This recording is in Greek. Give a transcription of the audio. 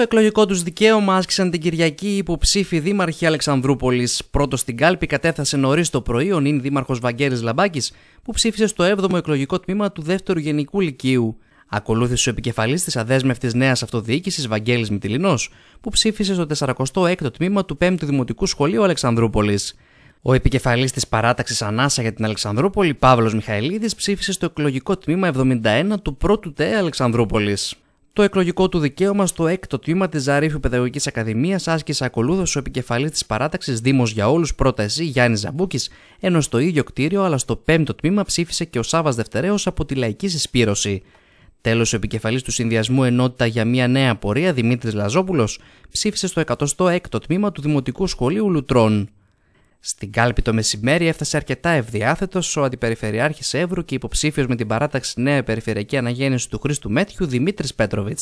Το εκλογικό τους δικαίωμα άσκησαν την Κυριακή οι υποψήφοι δήμαρχοι Αλεξανδρούπολης. Πρώτος στην κάλπη κατέφθασε νωρίς το πρωί ο νυν δήμαρχος Βαγγέλης Λαμπάκης, που ψήφισε στο 7ο εκλογικό τμήμα του 2ου Γενικού Λυκείου. Ακολούθησε ο επικεφαλής της αδέσμευτης νέας αυτοδιοίκησης Βαγγέλης Μητυλινός, που ψήφισε στο 46ο τμήμα του 5ου Δημοτικού Σχολείου Αλεξανδρούπολης. Ο επικεφαλής της παράταξης Ανάσα για την Αλεξανδρούπολη, Παύλος Μιχαηλίδης, ψήφισε στο εκλογικό τμήμα 71 του 1ου ΤΕ Αλεξανδρούπολης. Το εκλογικό του δικαίωμα στο έκτο τμήμα της Ζαρίφου Παιδαγωγικής Ακαδημίας άσκησε ακολούθως ο επικεφαλής της παράταξης Δήμος για Όλους, πρώτα εσύ Γιάννη Ζαμπούκης, ενώ στο ίδιο κτίριο αλλά στο πέμπτο τμήμα ψήφισε και ο Σάβα Δευτερέο από τη Λαϊκή Συσπήρωση. Τέλος, ο επικεφαλής του Συνδυασμού Ενότητα για μια νέα πορεία Δημήτρης Λαζόπουλος ψήφισε στο 106ο τμήμα του Δημοτικού Σχολείου Λουτρών. Στην κάλπη το μεσημέρι έφτασε αρκετά ευδιάθετος ο αντιπεριφερειάρχης Εύρου και υποψήφιος με την παράταξη Νέα Περιφερειακή Αναγέννηση του Χρήστου Μέτιου Δημήτρης Πέτροβιτ.